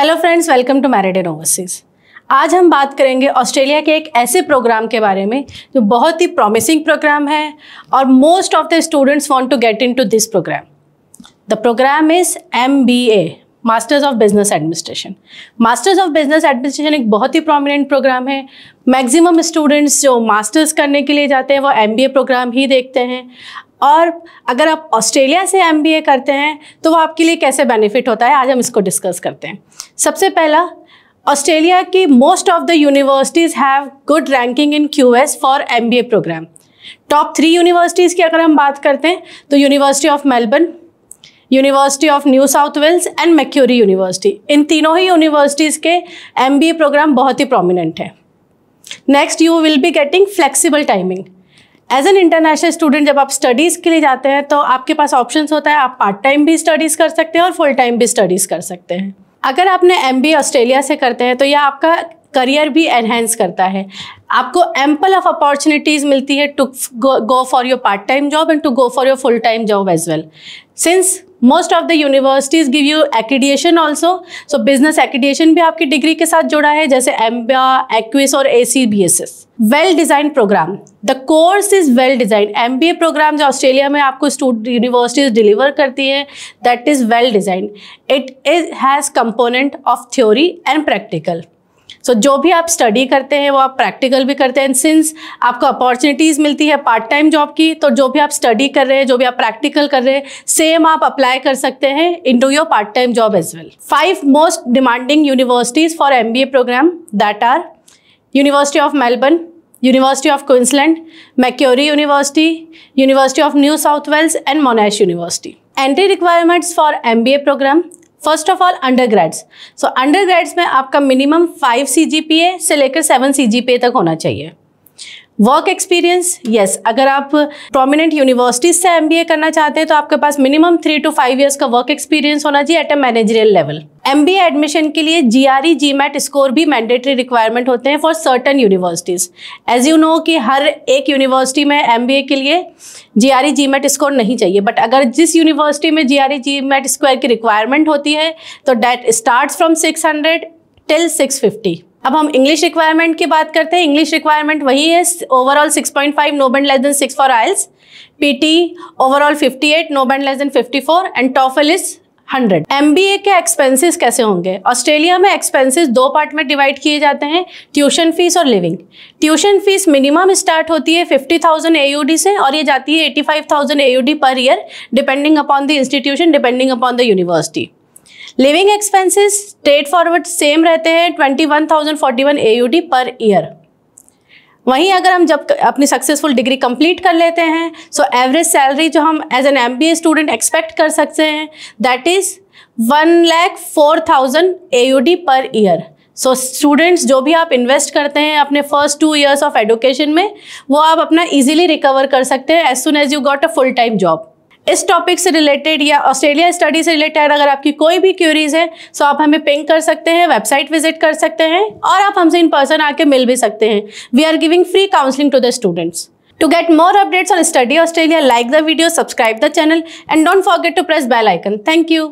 Hello friends welcome to Meridean Overseas आज हम बात करेंगे ऑस्ट्रेलिया के एक ऐसे प्रोग्राम के बारे में जो बहुत ही प्रॉमिसिंग प्रोग्राम है और most of the students want to get in to this program the program is M B A masters of business administration masters of business administration एक बहुत ही प्रोमिनेंट प्रोग्राम है मैक्सिमम स्टूडेंट्स जो masters करने के लिए जाते हैं वो एम प्रोग्राम ही देखते हैं और अगर आप ऑस्ट्रेलिया से एम करते हैं तो वो आपके लिए कैसे बेनिफिट होता है आज हम इसको डिस्कस करते हैं सबसे पहला ऑस्ट्रेलिया की most of the universities have good ranking in Q S for M program top three universities की अगर हम बात करते हैं तो university of Melbourne university of New South Wales and Macquarie university इन तीनों ही यूनिवर्सिटीज़ के एम प्रोग्राम बहुत ही प्रोमिनेंट है next you will be getting flexible timing as an international student जब आप स्टडीज़ के लिए जाते हैं तो आपके पास ऑप्शन होता है आप पार्ट टाइम भी स्टडीज़ कर सकते हैं और फुल टाइम भी स्टडीज़ कर सकते हैं अगर आपने एम ऑस्ट्रेलिया से करते हैं तो यह आपका करियर भी एनहेंस करता है आपको एम्पल ऑफ अपॉर्चुनिटीज़ मिलती है to go for your part time job and to go for your full time job as well since most of the universities give you accreditation also so business accreditation भी आपकी degree के साथ जुड़ा है जैसे AMBA EQUIS और A C B S S well design program the course is well design M B A program जो Australia में आपको यूनिवर्सिटीज़ डिलीवर करती है that is well design it is has component of theory and practical so so, जो भी आप study करते हैं वो आप प्रैक्टिकल भी करते हैं एंड सिंस आपको अपॉर्चुनिटीज़ मिलती है पार्ट टाइम जॉब की तो जो भी आप स्टडी कर रहे हैं जो भी आप प्रैक्टिकल कर रहे हैं सेम आप अप्लाई कर सकते हैं in to your part time job as well five most demanding universities for M B A program that are university of Melbourne Queensland Macquarie university university of New South Wales and Monash university entry requirements for M B A program first of all under grades so under grades में आपका minimum five C से लेकर seven सी तक होना चाहिए work experience yes अगर आप prominent universities से एम करना चाहते हैं तो आपके पास minimum three to five years का वर्क एक्सपीरियंस होना चाहिए at a managerial level M admission के लिए G R E GMAT score भी मैंडेटरी रिक्वायरमेंट होते हैं for certain universities as you know कि हर एक यूनिवर्सिटी में एम के लिए G R E GMAT score नहीं चाहिए बट अगर जिस यूनिवर्सिटी में G R E GMAT score की रिक्वायरमेंट होती है तो that start from six hundred till six fifty अब हम इंग्लिश रिक्वायरमेंट की बात करते हैं इंग्लिश रिक्वायरमेंट वही है overall 6.5 no band less than six for P PT overall 58 no band less than four and TOEFL is 100 M के expenses कैसे होंगे ऑस्ट्रेलिया में एक्सपेंसेस दो पार्ट में डिवाइड किए जाते हैं ट्यूशन फीस और living tuition fees minimum start होती है 50,000 AUD से और ये जाती है 85,000 D per year depending upon the institution depending upon the university living expenses straightforward same रहते हैं twenty one thousand forty one A U D per year वहीं अगर हम जब अपनी सक्सेसफुल डिग्री कंप्लीट कर लेते हैं सो एवरेज सैलरी जो हम as an M B A student expect कर सकते हैं that is one lakh four thousand A U D per year so students जो भी आप इन्वेस्ट करते हैं अपने first two years of education में वो आप अपना इजीली रिकवर कर सकते हैं as soon as you got a full time job इस टॉपिक से रिलेटेड या ऑस्ट्रेलिया स्टडी से रिलेटेड अगर आपकी कोई भी क्यूरीज है सो आप हमें पिंक कर सकते हैं वेबसाइट विजिट कर सकते हैं और आप हमसे इन पर्सन आके मिल भी सकते हैं we are giving free counselling to the students To get more updates on Study Australia, like the video, subscribe the channel and don't forget to press bell icon. Thank you.